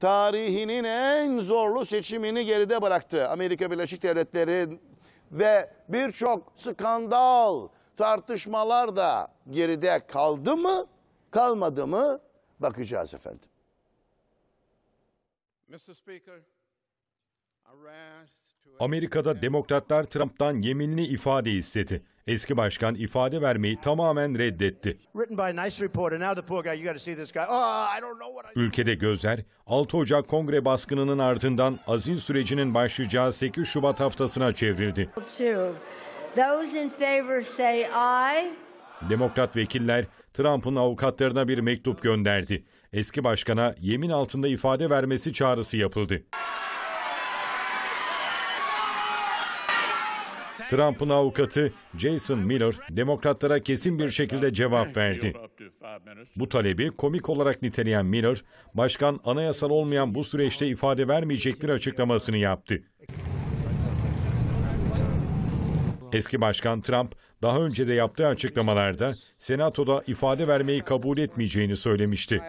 tarihinin en zorlu seçimini geride bıraktı. Amerika Birleşik Devletleri ve birçok skandal, tartışmalar da geride kaldı mı, kalmadı mı bakacağız efendim. Mr. Speaker, I rise Amerika'da demokratlar Trump'tan yeminli ifade istedi. Eski başkan ifade vermeyi tamamen reddetti. Oh, Ülkede gözler 6 Ocak kongre baskınının ardından azil sürecinin başlayacağı 8 Şubat haftasına çevrildi. Demokrat vekiller Trump'ın avukatlarına bir mektup gönderdi. Eski başkana yemin altında ifade vermesi çağrısı yapıldı. Trump'ın avukatı Jason Miller demokratlara kesin bir şekilde cevap verdi. Bu talebi komik olarak niteleyen Miller, başkan anayasal olmayan bu süreçte ifade vermeyecektir açıklamasını yaptı. Eski başkan Trump daha önce de yaptığı açıklamalarda Senato'da ifade vermeyi kabul etmeyeceğini söylemişti.